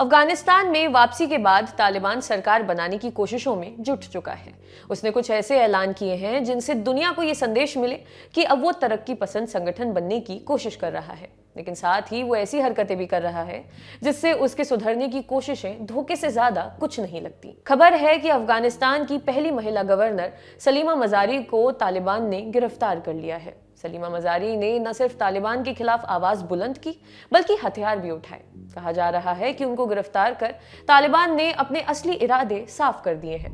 अफगानिस्तान में वापसी के बाद तालिबान सरकार बनाने की कोशिशों में जुट चुका है उसने कुछ ऐसे ऐलान किए हैं जिनसे दुनिया को ये संदेश मिले कि अब वो तरक्की पसंद संगठन बनने की कोशिश कर रहा है लेकिन साथ ही वो ऐसी हरकतें भी कर रहा है जिससे उसके सुधरने की कोशिशें धोखे से ज्यादा कुछ नहीं लगती खबर है कि अफगानिस्तान की पहली महिला गवर्नर सलीमा मजारी को तालिबान ने गिरफ्तार कर लिया है सलीमा मजारी ने न सिर्फ तालिबान के खिलाफ आवाज़ बुलंद की बल्कि हथियार भी उठाए कहा जा रहा है कि उनको गिरफ्तार कर तालिबान ने अपने असली इरादे साफ कर दिए हैं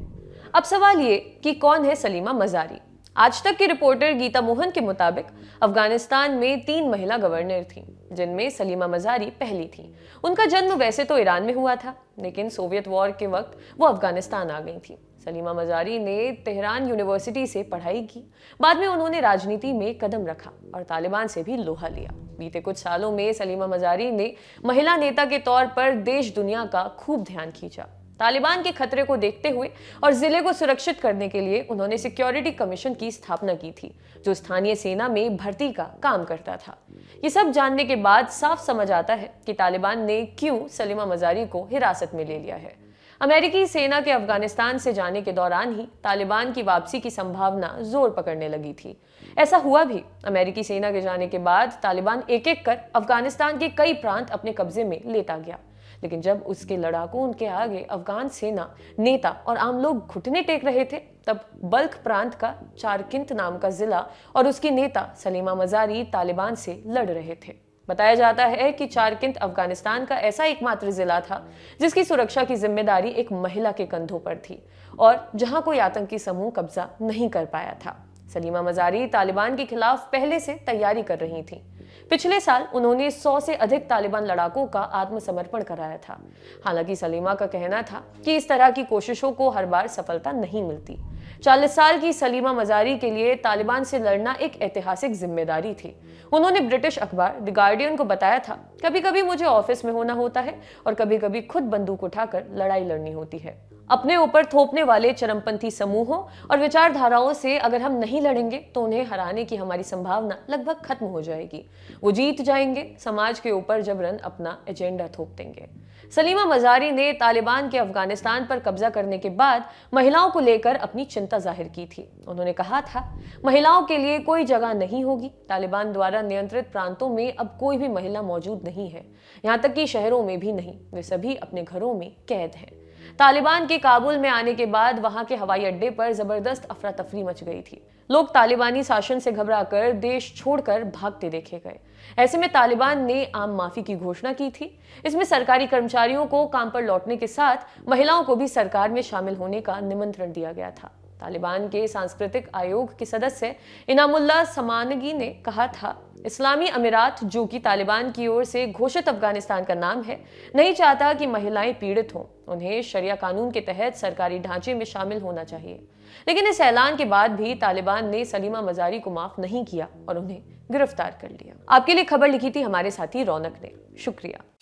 अब सवाल ये कि कौन है सलीमा मजारी आज तक की रिपोर्टर गीता मोहन के मुताबिक अफगानिस्तान में तीन महिला गवर्नर थीं जिनमें सलीमा मजारी पहली थीं उनका जन्म वैसे तो ईरान में हुआ था लेकिन सोवियत वॉर के वक्त वो अफगानिस्तान आ गई थी सलीमा मजारी ने तेहरान यूनिवर्सिटी से पढ़ाई की बाद में उन्होंने राजनीति में कदम रखा और तालिबान से भी लोहा लिया बीते कुछ सालों में सलीमा मजारी ने महिला नेता के तौर पर देश दुनिया का खूब ध्यान खींचा तालिबान के खतरे को देखते हुए और जिले को सुरक्षित करने के लिए उन्होंने सिक्योरिटी कमीशन की स्थापना की थी जो स्थानीय सेना में भर्ती का काम करता था ये सब जानने के बाद साफ समझ आता है कि तालिबान ने क्यों सलीमा मजारी को हिरासत में ले लिया है अमेरिकी सेना के अफगानिस्तान से जाने के दौरान ही तालिबान की वापसी की संभावना जोर पकड़ने लगी थी ऐसा हुआ भी अमेरिकी सेना के जाने के बाद तालिबान एक एक कर अफगानिस्तान के कई प्रांत अपने कब्जे में लेता गया लेकिन जब उसके हम्म। लड़ाकों उनके आगे अफगान सेना नेता और आम लोग घुटने टेक रहे थे तब बल्क प्रांत का चारकिंत नाम का जिला और उसके नेता सलीमा मजारी तालिबान से लड़ रहे थे बताया जाता है कि चारकिंत अफगानिस्तान का ऐसा एकमात्र जिला था जिसकी सुरक्षा की जिम्मेदारी एक महिला के कंधों पर थी और जहां कोई आतंकी समूह कब्जा नहीं कर पाया था सलीमा मजारी तालिबान के खिलाफ पहले से तैयारी कर रही थीं पिछले साल उन्होंने 100 से अधिक तालिबान लड़ाकों का आत्मसमर्पण कराया था हालांकि सलीमा का कहना था कि इस तरह की कोशिशों को हर बार सफलता नहीं मिलती 40 साल की सलीमा मजारी के लिए तालिबान से लड़ना एक ऐतिहासिक जिम्मेदारी थी उन्होंने ब्रिटिश अखबार द गार्डियन को बताया था कभी कभी मुझे ऑफिस में होना होता है और कभी कभी खुद बंदूक उठाकर लड़ाई लड़नी होती है अपने ऊपर थोपने वाले चरमपंथी समूहों और विचारधाराओं से अगर हम नहीं लड़ेंगे तो उन्हें हराने की हमारी संभावना लगभग खत्म हो जाएगी वो जीत जाएंगे समाज के ऊपर जबरन अपना एजेंडा थोप देंगे सलीमा मजारी ने तालिबान के अफगानिस्तान पर कब्जा करने के बाद महिलाओं को लेकर अपनी चिंता जाहिर की थी उन्होंने कहा था महिलाओं के लिए कोई जगह नहीं होगी तालिबान द्वारा नियंत्रित प्रांतों में अब कोई भी महिला मौजूद नहीं है यहाँ तक कि शहरों में भी नहीं वे सभी अपने घरों में कैद हैं तालिबान के काबुल में आने के बाद वहां के हवाई अड्डे पर जबरदस्त अफरा तफरी मच गई थी लोग तालिबानी शासन से घबराकर देश छोड़कर भागते देखे गए ऐसे में तालिबान ने आम माफी की घोषणा की थी इसमें सरकारी कर्मचारियों को काम पर लौटने के साथ महिलाओं को भी सरकार में शामिल होने का निमंत्रण दिया गया था तालिबान के सांस्कृतिक आयोग के सदस्य इनामुल्ला समानगी ने कहा था इस्लामी अमीरात जो कि तालिबान की ओर से घोषित अफगानिस्तान का नाम है नहीं चाहता कि महिलाएं पीड़ित हों उन्हें शरिया कानून के तहत सरकारी ढांचे में शामिल होना चाहिए लेकिन इस ऐलान के बाद भी तालिबान ने सलीमा मजारी को माफ नहीं किया और उन्हें गिरफ्तार कर लिया आपके लिए खबर लिखी थी हमारे साथी रौनक ने शुक्रिया